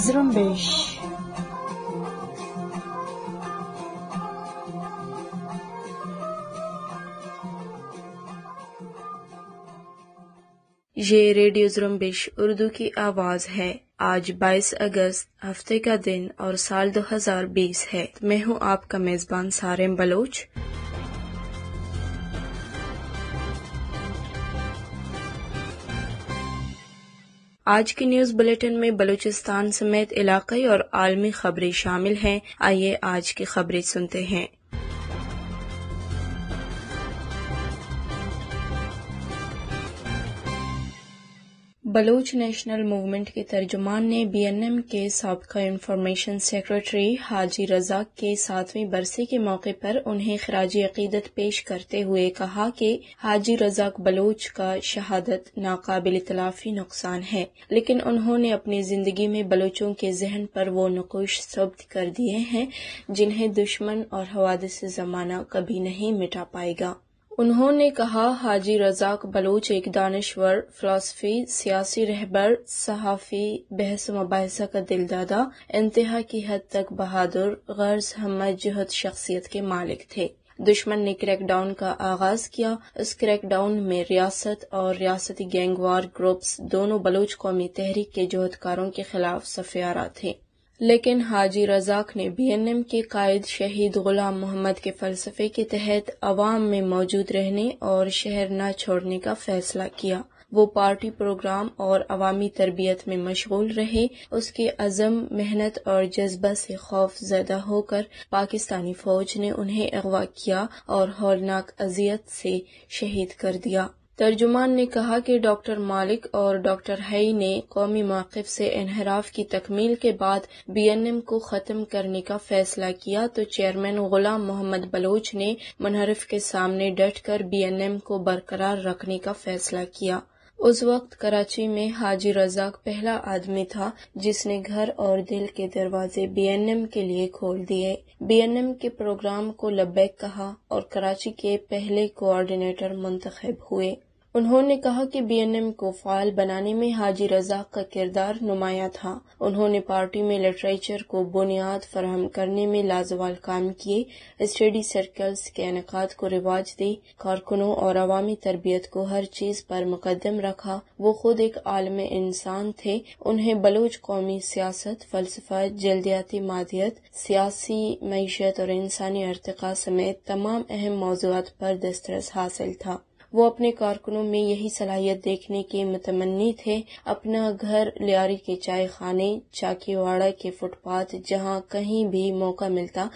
ये रेडियो जुरम्बिश उर्दू की आवाज़ है आज 22 अगस्त हफ्ते का दिन और साल 2020 है मैं हूँ आपका मेज़बान सारे बलोच आज की न्यूज बुलेटिन में बलूचिस्तान समेत इलाकई और आलमी खबरें शामिल हैं आइए आज की खबरें सुनते हैं बलूच नेशनल मूवमेंट के तर्जुमान ने बीएनएम के सबका इंफॉर्मेशन सेक्रेटरी हाजी रजाक के सातवें बरसे के मौके पर उन्हें खराज अकीदत पेश करते हुए कहा कि हाजी रजाक बलूच का शहादत नाकबिल तलाफी नुकसान है लेकिन उन्होंने अपनी जिंदगी में बलूचों के जहन पर वो नकोश सब्त कर दिए हैं जिन्हें दुश्मन और हवाद से जमाना कभी नहीं मिटा पाएगा उन्होंने कहा हाजी रजाक बलूच एक दानश्वर फिलासफी सियासी रहबर सहाफ़ी बहस मुबासा का दिलदादा इंतहा की हद तक बहादुर गर्ज हम जहद शख्सियत के मालिक थे दुश्मन ने क्रैकडाउन का आगाज किया इस क्रैकडाउन में रियासत और रियासती गैंगवार ग्रुप्स दोनों बलूच कौमी तहरीक के जोहदकारों के खिलाफ सफियारा थे लेकिन हाजी रजाक ने बीएनएम के कायद शहीद गुलाम मोहम्मद के फलसफे के तहत अवाम में मौजूद रहने और शहर न छोड़ने का फैसला किया वो पार्टी प्रोग्राम और अवामी तरबियत में मशगूल रहे उसके अजम मेहनत और जज्बा से खौफ ज्यादा होकर पाकिस्तानी फौज ने उन्हें अगवा किया और हौलनाक अजियत से शहीद कर दिया तर्जुमान ने कहा कि डॉक्टर मालिक और डॉक्टर हई ने कौमी मौक़ से इनहराफ की तकमील के बाद बी एन एम को ख़त्म करने का फैसला किया तो चेयरमैन गुलाम मोहम्मद बलोच ने मुनहरफ के सामने डट कर बी एन एम को बरकरार रखने का फैसला किया उस वक्त कराची में हाजी रजाक पहला आदमी था जिसने घर और दिल के दरवाजे बीएनएम के लिए खोल दिए बीएनएम के प्रोग्राम को लबैक कहा और कराची के पहले कोऑर्डिनेटर मुंतखब हुए उन्होंने कहा कि बीएनएम को फाइल बनाने में हाजी रजाक का किरदार नुमाया था उन्होंने पार्टी में लिटरेचर को बुनियाद फराहम करने में लाजवाल काम किए स्टडी सर्कल्स के इनका को रिवाज दी कारकुनों और अवामी तरबियत को हर चीज पर मुकदम रखा वो खुद एक आलम इंसान थे उन्हें बलोच कौमी सियासत फलसफा जल्दियाती मादियत सियासी मीशत और इंसानी अरतका समेत तमाम अहम मौजूद पर दस्तरस हासिल था वो अपने कारकुनों में यही सलाहियत देखने के मतमनी थे अपना घर लियारी के चाय खाने चाकीवाड़ा के फुटपाथ जहाँ कहीं भी मौका मिलता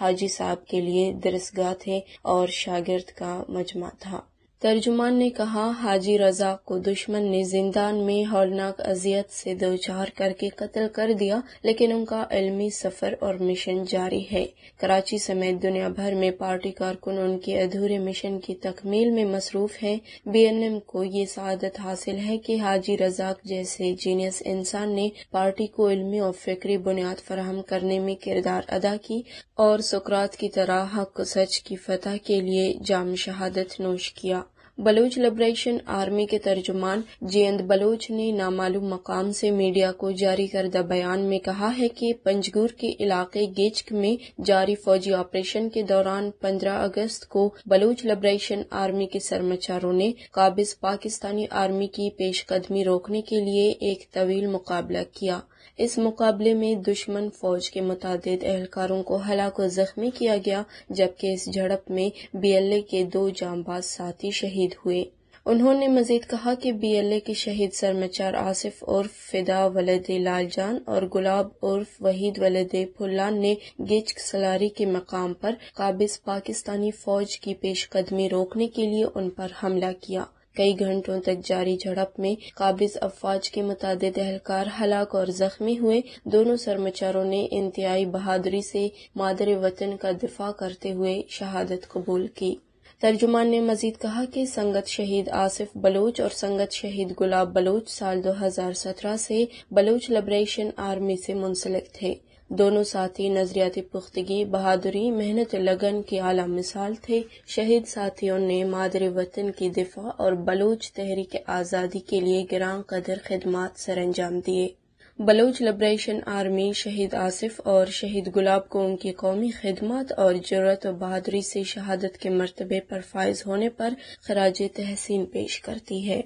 हाजी साहब के लिए दरसगाह थे और शागिर्द का मजमा था तर्जुमान ने कहा हाजी रजा को दुश्मन ने जिंदान में हौलनाक अजियत से दो चार करके कत्ल कर दिया लेकिन उनका इलमी सफर और मिशन जारी है कराची समेत दुनिया भर में पार्टी कारकुन उनके अधूरे मिशन की तकमील में मसरूफ है बीएनएम को ये सदत हासिल है कि हाजी रजाक जैसे जीनियस इंसान ने पार्टी को इलमी और फिक्री बुनियाद फराहम करने में किरदार अदा की और सुकरात की तरह हक सच की फतह के लिए जाम शहादत नोश किया बलोच लिबरेशन आर्मी के तर्जुमान जयंत बलोच ने नामालूम मकाम से मीडिया को जारी करदा बयान में कहा है कि पंजगुर के इलाके गेचक में जारी फौजी ऑपरेशन के दौरान 15 अगस्त को बलोच लिबरेशन आर्मी के सरमाचारों ने काबिज पाकिस्तानी आर्मी की पेशकदमी रोकने के लिए एक तवील मुकाबला किया इस मुकाबले में दुश्मन फौज के मुताद एहलकारों को हलाक जख्मी किया गया जबकि इस झड़प में ए के दो जांबाज साथी शहीद हुए उन्होंने मजीद कहा कि ए के शहीद सरमचार आसिफ उर्फ फिदा वलद लालजान और गुलाब उर्फ वहीद वलद फुल्लान ने गिच सलारी के मकाम पर काबिज पाकिस्तानी फौज की पेशकदमी रोकने के लिए उन पर हमला किया कई घंटों तक जारी झड़प में काबिज अफवाज के मुताद अहलकार हलाक और जख्मी हुए दोनों सरमाचारों ने इंतहाई बहादुरी से मादर वतन का दिफा करते हुए शहादत कबूल की तर्जुमान ने मजीद कहा कि संगत शहीद आसिफ बलोच और संगत शहीद गुलाब बलोच साल 2017 से बलोच लिबरेशन आर्मी से मुंसलिक थे दोनों साथी नजरियाती पुख्तगी बहादुरी मेहनत लगन की आला मिसाल थे शहीद साथियों ने मादर वतन की दिफा और बलूच तहरीक आज़ादी के लिए ग्रां कदर खदमात सर अंजाम दिए बलोच लिब्रेशन आर्मी शहीद आसिफ और शहीद गुलाब को उनकी कौमी खदमत और जरूरत और बहादुरी से शहादत के मरतबे पर फायज होने पर खराज तहसीन पेश करती है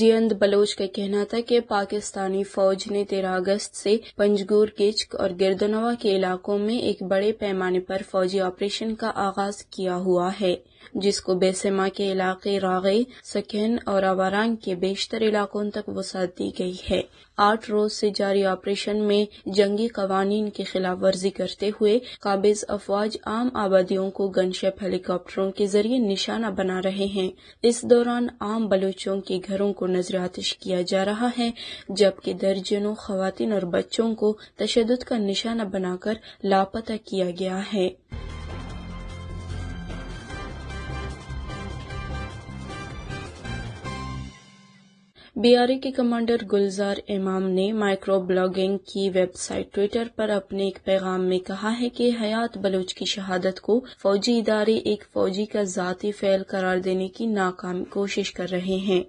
जियंद बलोच का कहना था कि पाकिस्तानी फौज ने 13 अगस्त से पंजगुर किचक और गिरदनवा के इलाकों में एक बड़े पैमाने पर फौजी ऑपरेशन का आगाज किया हुआ है जिसको बेसमा के इलाके रागे सखन और आवारांग के बेशतर इलाकों तक वसात दी गई है आठ रोज से जारी ऑपरेशन में जंगी कवानीन की खिलाफ वर्जी करते हुए काबिज अफवाज आम आबादियों को गनशेप हेलीकॉप्टरों के जरिए निशाना बना रहे हैं इस दौरान आम बलूचों के घरों को नजर आतिश किया जा रहा है जबकि दर्जनों खातन और बच्चों को तशद का निशाना बनाकर लापता किया गया है बीआरए के कमांडर गुलजार इमाम ने माइक्रो ब्लॉगिंग की वेबसाइट ट्विटर पर अपने एक पैगाम में कहा है कि हयात बलोच की शहादत को फौजी इदारे एक फौजी का जाती फैल करार देने की नाकाम कोशिश कर रहे हैं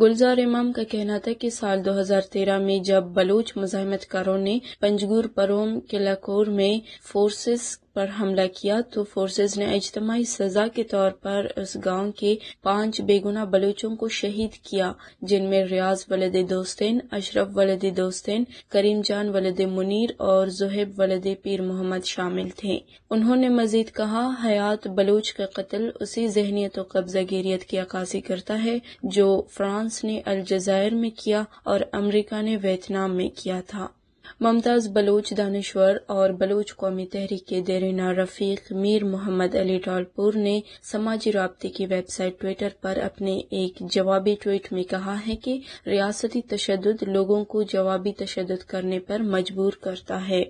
गुलजार इमाम का कहना था कि साल 2013 में जब बलूच मुजामतकारों ने पंजगुर परोम किलाकोर में फोर्सेस पर हमला किया तो फोर्सेज ने इजतमाही सजा के तौर पर उस गांव के पांच बेगुना बलूचों को शहीद किया जिनमें रियाज वलद दोस्तैन अशरफ वलद दोस्तैन करीम जान वलद मुनीर और जुहेब वलद पीर मोहम्मद शामिल थे उन्होंने मजीद कहा हयात बलूच का कत्ल उसी जहनीत और कब्जा गेरियत की अक्सी करता है जो फ्रांस ने अलजायर में किया और अमरीका ने वियतनाम में किया था ममताज़ बलोच दानश्वर और बलोच कौमी तहरीक के देरीना रफीक मीर मोहम्मद अली डालपुर ने समाजी रबते की वेबसाइट ट्विटर पर अपने एक जवाबी ट्वीट में कहा है कि रियासती तशद लोगों को जवाबी तशद करने पर मजबूर करता है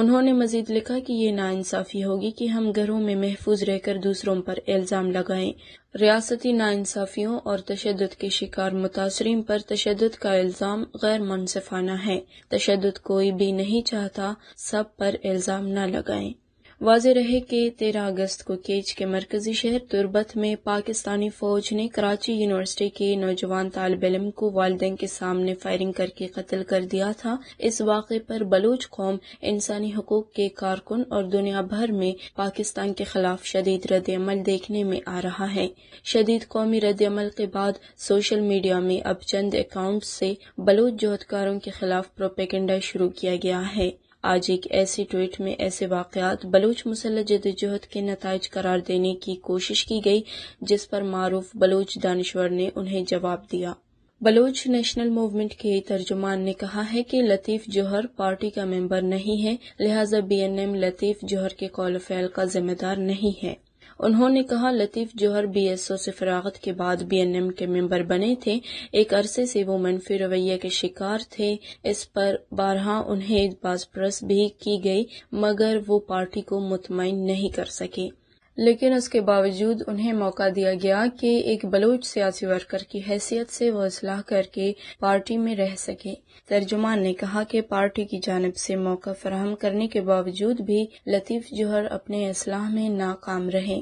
उन्होंने मजीद लिखा कि ये इंसाफ़ी होगी कि हम घरों में महफूज रहकर दूसरों पर इल्ज़ाम लगाएं रियासती नाानसाफ़ियों और तशद के शिकार मुतासरीन पर तशद का इल्ज़ाम गैर मुनफाना है तशद कोई भी नहीं चाहता सब पर इल्ज़ाम न लगाएं वाज रहे कि तेरह अगस्त को केच के मरकजी शहर तुरबत में पाकिस्तानी फौज ने कराची यूनिवर्सिटी के नौजवान तालब इलम को वालदे के सामने फायरिंग करके कत्ल कर दिया था इस वाक़े पर बलूच कौम इंसानी हकूक के कारकुन और दुनिया भर में पाकिस्तान के खिलाफ शदीद रद्दमल देखने में आ रहा है शदीद कौमी रद्दमल के बाद सोशल मीडिया में अब चंद अकाउंट से बलूच जोहदकारों के खिलाफ प्रोपेगेंडा शुरू किया गया है आज एक ऐसे ट्वीट में ऐसे वाकयात बलूच मुसल जदोजहद के नतज करार देने की कोशिश की गई जिस पर मारूफ बलूच दानश्वर ने उन्हें जवाब दिया बलोच नेशनल मूवमेंट के तर्जुमान ने कहा है कि लतीफ जौहर पार्टी का मेंबर नहीं है लिहाजा बीएनएम लतीफ जौहर के कॉल फैल का जिम्मेदार नहीं है उन्होंने कहा लतीफ जौहर बीएसओ से फरागत के बाद बीएनएम के मेंबर बने थे एक अरसे से वो मनफी रवैये के शिकार थे इस पर बारहा उन्हें बाजप्रस भी की गई मगर वो पार्टी को मुतमिन नहीं कर सके लेकिन उसके बावजूद उन्हें मौका दिया गया कि एक बलूच सियासी वर्कर की हैसियत से वो असलाह करके पार्टी में रह सके तर्जुमान ने कहा कि पार्टी की जानब से मौका फराहम करने के बावजूद भी लतीफ़ जौहर अपने असलाह में नाकाम रहे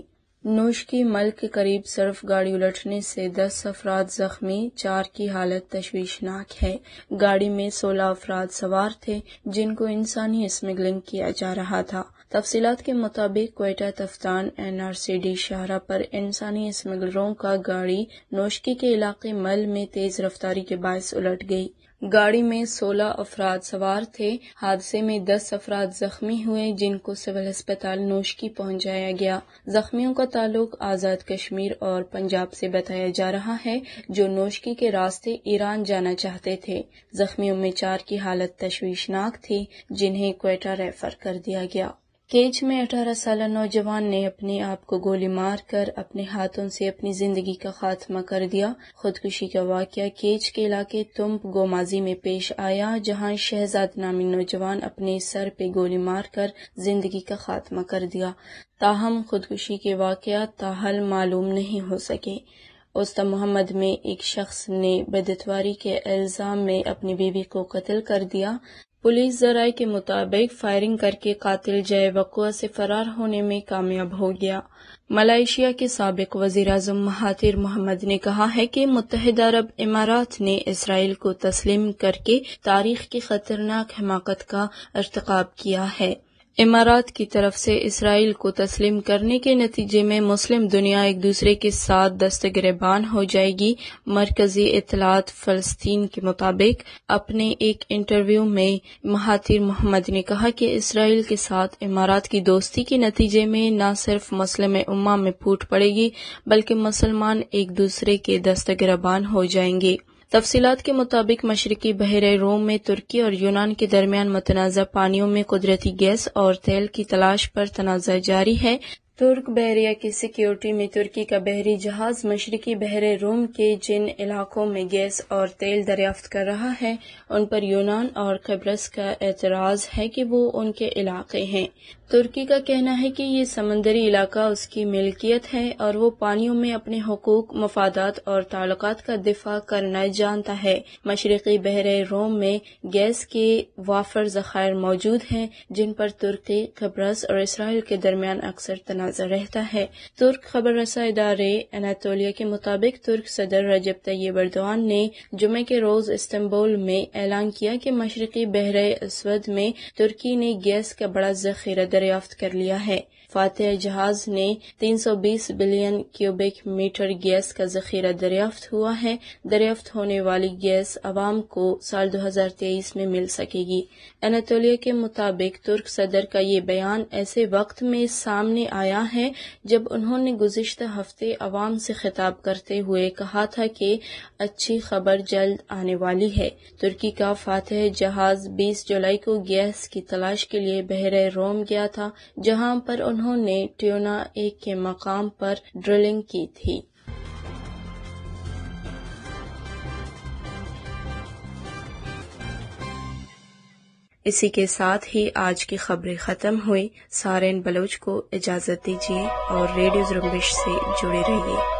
नोश की मल के करीब सर्फ गाड़ी उलटने से दस अफराद जख्मी चार की हालत तशवीशनाक है गाड़ी में सोलह अफराद सवार थे जिनको इंसानी स्मगलिंग किया जा रहा था तफसीत के मुताबिक Quetta Taftan N R C D शाहरा पर इंसानी स्मगलरों का गाड़ी नोशकी के इलाके मल में तेज रफ्तारी के बायस उलट गयी गाड़ी में सोलह अफराद सवार थे हादसे में दस अफराद जख्मी हुए जिनको सिविल अस्पताल नोशकी पहुंचाया गया जख्मियों का ताल्लुक आज़ाद कश्मीर और पंजाब से बताया जा रहा है जो नोशकी के रास्ते ईरान जाना चाहते थे जख्मियों में चार की हालत तशवीशनाक थी जिन्हें क्वेटा रेफर कर दिया गया केज में अठारह साल नौजवान ने अपने आप को गोली मार कर अपने हाथों से अपनी जिंदगी का खात्मा कर दिया खुदकुशी का वाक्य केज के इलाके तुम्प गोमाजी में पेश आया जहां शहजाद नामी नौजवान अपने सर पे गोली मार कर जिंदगी का खात्मा कर दिया ताहम खुदकुशी के वाकयात ताहल मालूम नहीं हो सके उस्ता मोहम्मद में एक शख्स ने बदतवारी के इल्ज़ाम में अपनी बीवी को कत्ल कर दिया पुलिस जराये के मुताबिक फायरिंग करके कातिल जय वकुआ से फरार होने में कामयाब हो गया मलाइशिया के सबक वजीर अजम महातिर मोहम्मद ने कहा है कि मुतहद अरब इमारात ने इसराइल को तस्लीम करके तारीख की खतरनाक हिमाकत का इरतकब किया है इमारात की तरफ से इसराइल को तस्लीम करने के नतीजे में मुस्लिम दुनिया एक दूसरे के साथ दस्तगरेबान हो जाएगी मरकजी इतलात फलस्तीन के मुताबिक अपने एक इंटरव्यू में महातिर मोहम्मद ने कहा कि इसराइल के साथ इमारात की दोस्ती के नतीजे में न सिर्फ मुस्लिम उम्मा में फूट पड़ेगी बल्कि मुसलमान एक दूसरे के दस्तगरेबान हो जाएंगे तफसीत के मुताबिक मशरकी बहर रोम में तुर्की और यूनान के दरमियान मतनाजा पानियों में कुदरती गैस और तेल की तलाश पर तनाज़ा जारी है तुर्क बहरिया की सिक्योरिटी में तुर्की का बहरी जहाज मशरकी बहर रोम के जिन इलाकों में गैस और तेल दरियाफ्त कर रहा है उन पर यूनान और खबरस का एतराज़ है कि वो उनके इलाके हैं तुर्की का कहना है कि ये समंदरी इलाका उसकी मिल्कियत है और वो पानियों में अपने हकूक मफादात और ताल्लुक का दिफा करना जानता है मशरकी बहर रोम में गैस के वाफर जखायर मौजूद हैं जिन पर तुर्की खबरस और इसराइल के दरमियान अक्सर तनाव तनाज़ रहता है तुर्क खबर रसा इदारे अनातोलिया के मुताबिक तुर्क सदर रजब तैयब अर्दवान ने जुमे के रोज इस्तुल में ऐलान किया कि मशरकी बहरे असवद में तुर्की ने गैस का बड़ा जखीरा दरियाफ्त कर लिया है फातह जहाज ने तीन सौ बीस बिलियन क्यूबिक मीटर गैस का जखीरा दरियाफ्त हुआ है दरियाफ्त होने वाली गैस आवाम को साल दो हजार तेईस में मिल सकेगी एनातोलिया के मुताबिक तुर्क सदर का ये बयान ऐसे वक्त में सामने आया है जब उन्होंने गुजशत हफ्ते आवाम से खिताब करते हुए कहा था कि अच्छी खबर जल्द आने वाली है तुर्की का फातह जहाज बीस जुलाई को गैस की तलाश के लिए बहर रोम गया था जहां पर उन्होंने ट्यूना एक के मकाम पर ड्रिलिंग की थी इसी के साथ ही आज की खबरें खत्म हुई सारेन बलोच को इजाजत दीजिए और रेडियो जुम्बिश से जुड़े रहिए